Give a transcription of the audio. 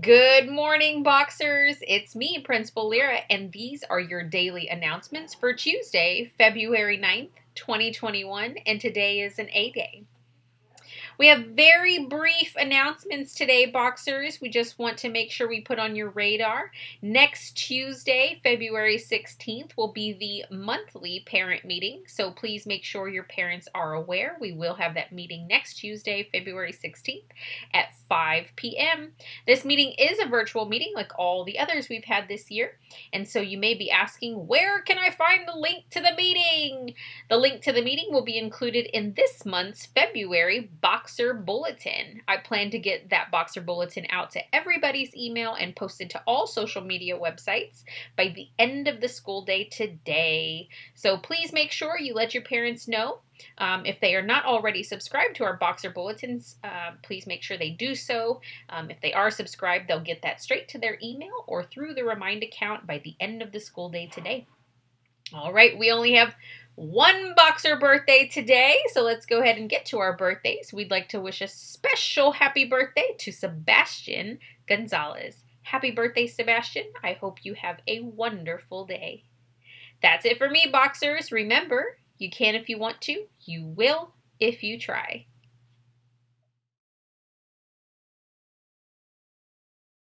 Good morning, boxers. It's me, Principal Lyra, and these are your daily announcements for Tuesday, February 9th, 2021, and today is an A Day. We have very brief announcements today, boxers. We just want to make sure we put on your radar. Next Tuesday, February 16th, will be the monthly parent meeting. So please make sure your parents are aware. We will have that meeting next Tuesday, February 16th at 5 p.m. This meeting is a virtual meeting like all the others we've had this year. And so you may be asking, where can I find the link to the meeting? The link to the meeting will be included in this month's February Boxer Bulletin. I plan to get that Boxer Bulletin out to everybody's email and posted to all social media websites by the end of the school day today. So please make sure you let your parents know. Um, if they are not already subscribed to our Boxer Bulletins, uh, please make sure they do so. Um, if they are subscribed, they'll get that straight to their email or through the Remind account by the end of the school day today. All right, we only have one Boxer birthday today, so let's go ahead and get to our birthdays. We'd like to wish a special happy birthday to Sebastian Gonzalez. Happy birthday, Sebastian. I hope you have a wonderful day. That's it for me, Boxers. Remember, you can if you want to, you will if you try.